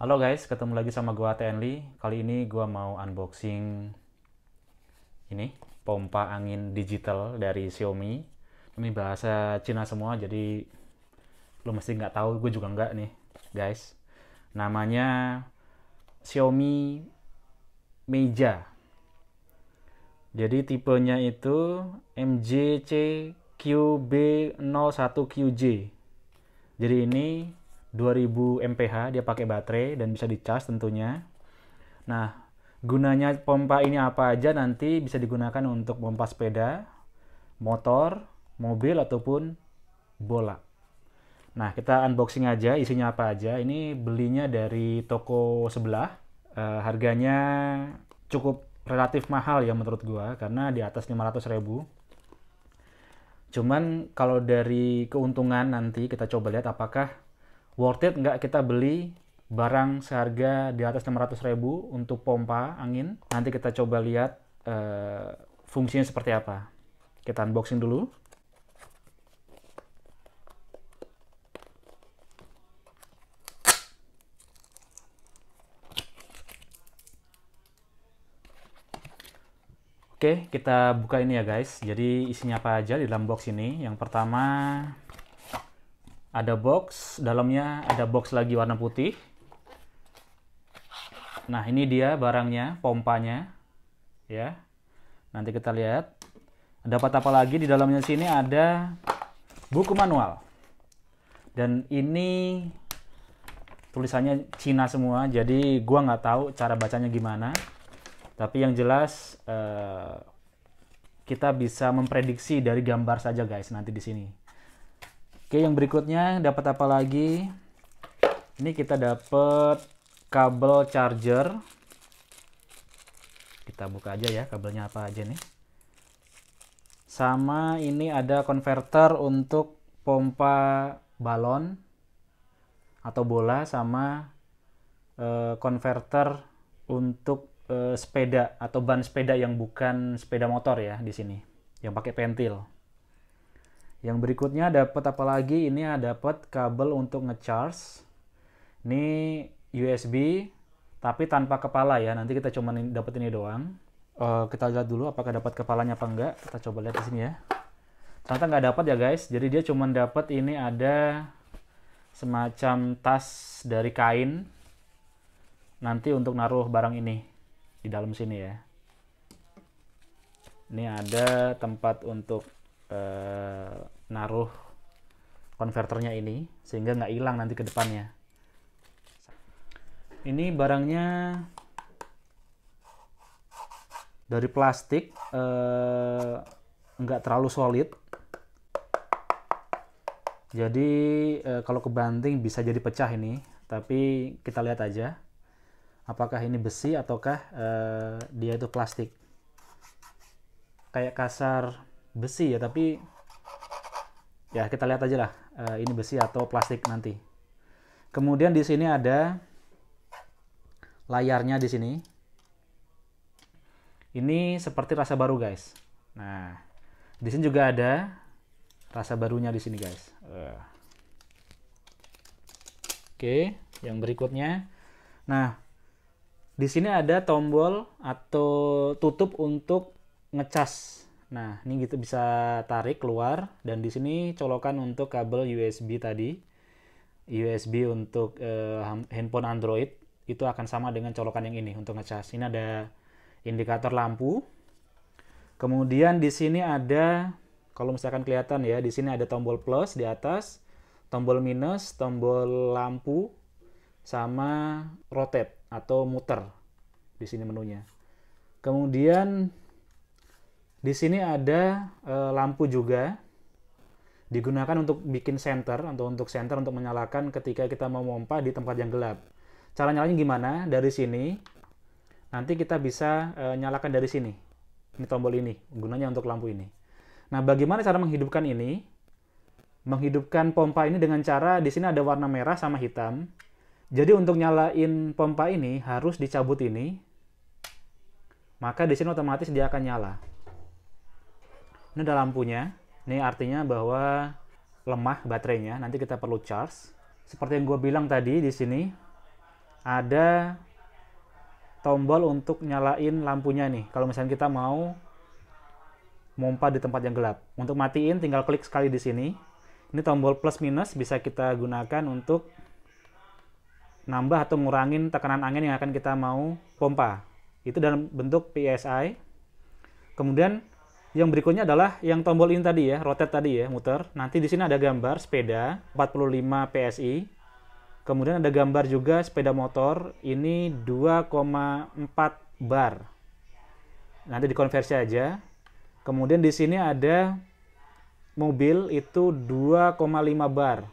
Halo guys, ketemu lagi sama gua Lee. Kali ini gua mau unboxing ini pompa angin digital dari Xiaomi. Ini bahasa Cina semua, jadi lo mesti nggak tahu, gue juga nggak nih, guys. Namanya Xiaomi Meja. Jadi tipenya itu mjcqb 01 qj Jadi ini 2000 mph dia pakai baterai dan bisa dicas tentunya. Nah, gunanya pompa ini apa aja nanti bisa digunakan untuk pompa sepeda, motor, mobil ataupun bola. Nah, kita unboxing aja isinya apa aja. Ini belinya dari toko sebelah. E, harganya cukup relatif mahal ya menurut gua karena di atas 500 ribu. Cuman kalau dari keuntungan nanti kita coba lihat apakah worth it nggak kita beli barang seharga di atas 600 ribu untuk pompa angin. Nanti kita coba lihat uh, fungsinya seperti apa. Kita unboxing dulu. Oke, kita buka ini ya guys. Jadi isinya apa aja di dalam box ini? Yang pertama ada box, dalamnya ada box lagi warna putih. Nah, ini dia barangnya, pompanya. Ya. Nanti kita lihat. Dapat apa lagi di dalamnya sini ada buku manual. Dan ini tulisannya Cina semua, jadi gua nggak tahu cara bacanya gimana. Tapi yang jelas eh, kita bisa memprediksi dari gambar saja guys nanti di sini. Oke, yang berikutnya dapat apa lagi? Ini kita dapat kabel charger. Kita buka aja ya kabelnya apa aja nih. Sama ini ada konverter untuk pompa balon atau bola sama konverter eh, e, untuk e, sepeda atau ban sepeda yang bukan sepeda motor ya di sini yang pakai pentil. Yang berikutnya dapat apa lagi? Ini dapat kabel untuk ngecharge. Ini USB tapi tanpa kepala ya. Nanti kita cuma dapat ini doang. Uh, kita lihat dulu apakah dapat kepalanya apa enggak. Kita coba lihat di sini ya. Ternyata nggak dapat ya guys. Jadi dia cuma dapat ini ada semacam tas dari kain. Nanti untuk naruh barang ini di dalam sini ya. Ini ada tempat untuk eh, naruh konverternya ini sehingga nggak hilang nanti ke depannya ini barangnya dari plastik eh, nggak terlalu solid jadi eh, kalau kebanting bisa jadi pecah ini tapi kita lihat aja apakah ini besi ataukah eh, dia itu plastik kayak kasar besi ya tapi ya kita lihat aja lah uh, ini besi atau plastik nanti kemudian di sini ada layarnya di sini ini seperti rasa baru guys nah di sini juga ada rasa barunya di sini guys eh. oke yang berikutnya nah di sini ada tombol atau tutup untuk ngecas Nah, ini kita gitu, bisa tarik keluar dan di sini colokan untuk kabel USB tadi. USB untuk uh, handphone Android itu akan sama dengan colokan yang ini untuk ngecas. Ini ada indikator lampu. Kemudian di sini ada kalau misalkan kelihatan ya, di sini ada tombol plus di atas, tombol minus, tombol lampu sama rotate atau muter di sini menunya. Kemudian di sini ada e, lampu juga digunakan untuk bikin center atau untuk center untuk menyalakan ketika kita mau pompa di tempat yang gelap. Cara nyalanya gimana? Dari sini nanti kita bisa e, nyalakan dari sini. Ini tombol ini gunanya untuk lampu ini. Nah, bagaimana cara menghidupkan ini? Menghidupkan pompa ini dengan cara di sini ada warna merah sama hitam. Jadi untuk nyalain pompa ini harus dicabut ini. Maka di sini otomatis dia akan nyala. Ini ada lampunya. Ini artinya bahwa lemah baterainya. Nanti kita perlu charge. Seperti yang gue bilang tadi di sini ada tombol untuk nyalain lampunya nih. Kalau misalnya kita mau mompa di tempat yang gelap. Untuk matiin tinggal klik sekali di sini. Ini tombol plus minus bisa kita gunakan untuk nambah atau ngurangin tekanan angin yang akan kita mau pompa. Itu dalam bentuk PSI. Kemudian yang berikutnya adalah yang tombol ini tadi ya, rotate tadi ya, muter. Nanti di sini ada gambar sepeda 45 PSI. Kemudian ada gambar juga sepeda motor ini 2,4 bar. Nanti dikonversi aja. Kemudian di sini ada mobil itu 2,5 bar.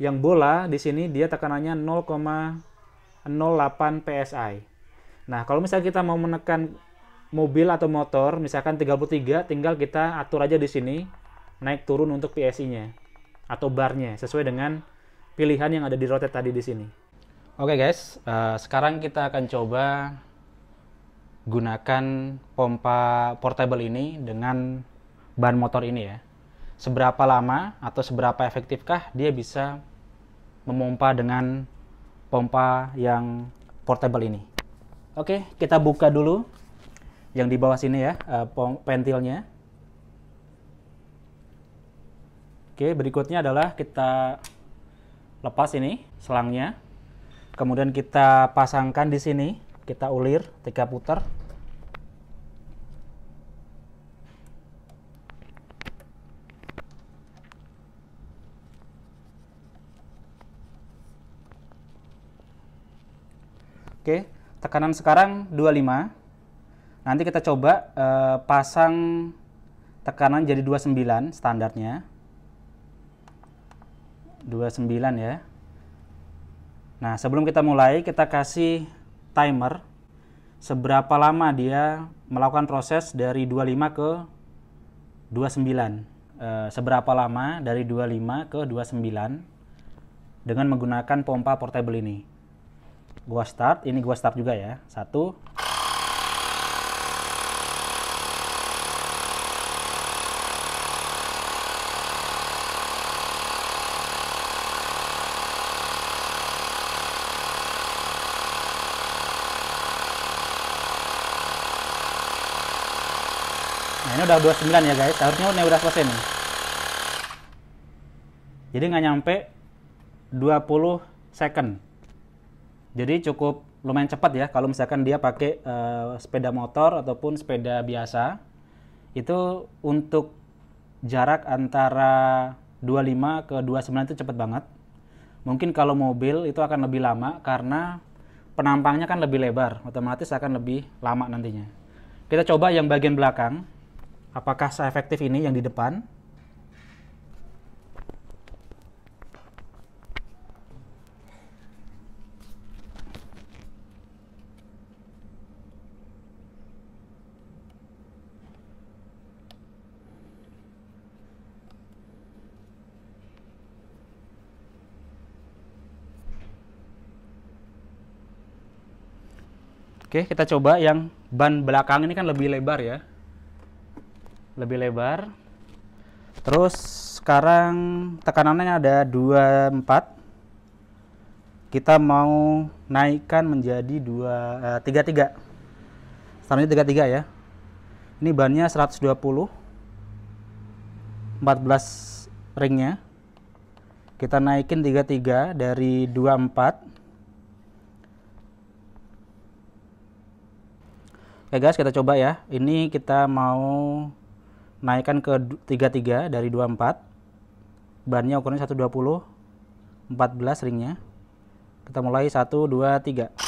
Yang bola di sini dia tekanannya 0,08 PSI. Nah, kalau misalnya kita mau menekan mobil atau motor misalkan 33 tinggal kita atur aja di sini naik turun untuk PSI-nya atau barnya sesuai dengan pilihan yang ada di rotate tadi di sini. Oke okay guys, uh, sekarang kita akan coba gunakan pompa portable ini dengan ban motor ini ya. Seberapa lama atau seberapa efektifkah dia bisa memompa dengan pompa yang portable ini? Oke, okay, kita buka dulu yang di bawah sini ya uh, pentilnya. Oke, berikutnya adalah kita lepas ini selangnya. Kemudian kita pasangkan di sini, kita ulir tiga putar. Oke, tekanan sekarang 25. Nanti kita coba uh, pasang tekanan jadi 29 standarnya. 29 ya. Nah, sebelum kita mulai, kita kasih timer seberapa lama dia melakukan proses dari 25 ke 29. E, eh, seberapa lama dari 25 ke 29 dengan menggunakan pompa portable ini. Gua start, ini gua start juga ya. 1 nah ini udah 29 ya guys harusnya ini udah selesai nih jadi nggak nyampe 20 second jadi cukup lumayan cepat ya kalau misalkan dia pakai uh, sepeda motor ataupun sepeda biasa itu untuk jarak antara 25 ke 29 itu cepat banget mungkin kalau mobil itu akan lebih lama karena penampangnya kan lebih lebar otomatis akan lebih lama nantinya kita coba yang bagian belakang Apakah seefektif ini yang di depan? Oke, kita coba yang ban belakang ini kan lebih lebar ya lebih lebar terus sekarang tekanannya ada 24 kita mau naikkan menjadi dua uh, 33 standarnya 33 ya ini bannya 120 14 ringnya kita naikin 33 dari 24 Oke guys kita coba ya ini kita mau naikkan ke 33 dari 24 bannya ukurannya 120 14 ringnya kita mulai 1 2 3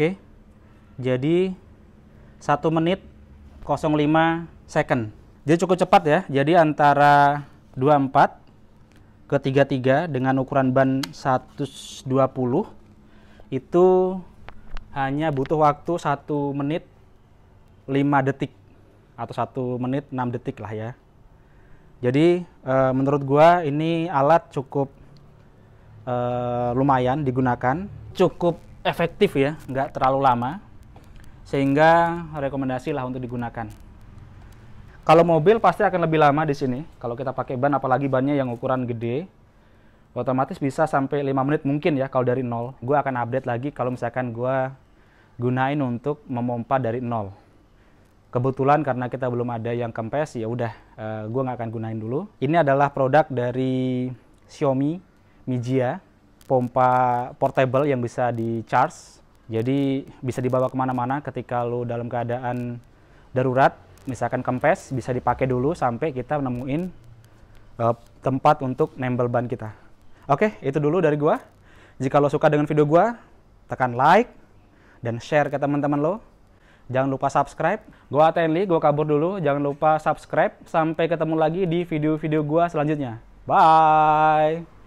Oke. Jadi 1 menit 05 second. Jadi cukup cepat ya. Jadi antara 24 ke 33 dengan ukuran ban 120 itu hanya butuh waktu 1 menit 5 detik atau 1 menit 6 detik lah ya. Jadi e, menurut gua ini alat cukup e, lumayan digunakan, cukup efektif ya, nggak terlalu lama. Sehingga rekomendasi lah untuk digunakan. Kalau mobil pasti akan lebih lama di sini. Kalau kita pakai ban, apalagi bannya yang ukuran gede, otomatis bisa sampai 5 menit mungkin ya kalau dari nol. Gue akan update lagi kalau misalkan gue gunain untuk memompa dari nol. Kebetulan karena kita belum ada yang kempes, ya udah, eh, gue nggak akan gunain dulu. Ini adalah produk dari Xiaomi Mijia pompa portable yang bisa di charge jadi bisa dibawa kemana-mana ketika lo dalam keadaan darurat misalkan kempes bisa dipakai dulu sampai kita nemuin uh, tempat untuk nembel ban kita oke itu dulu dari gua jika lo suka dengan video gua tekan like dan share ke teman-teman lo jangan lupa subscribe gua Tenli gua kabur dulu jangan lupa subscribe sampai ketemu lagi di video-video gua selanjutnya bye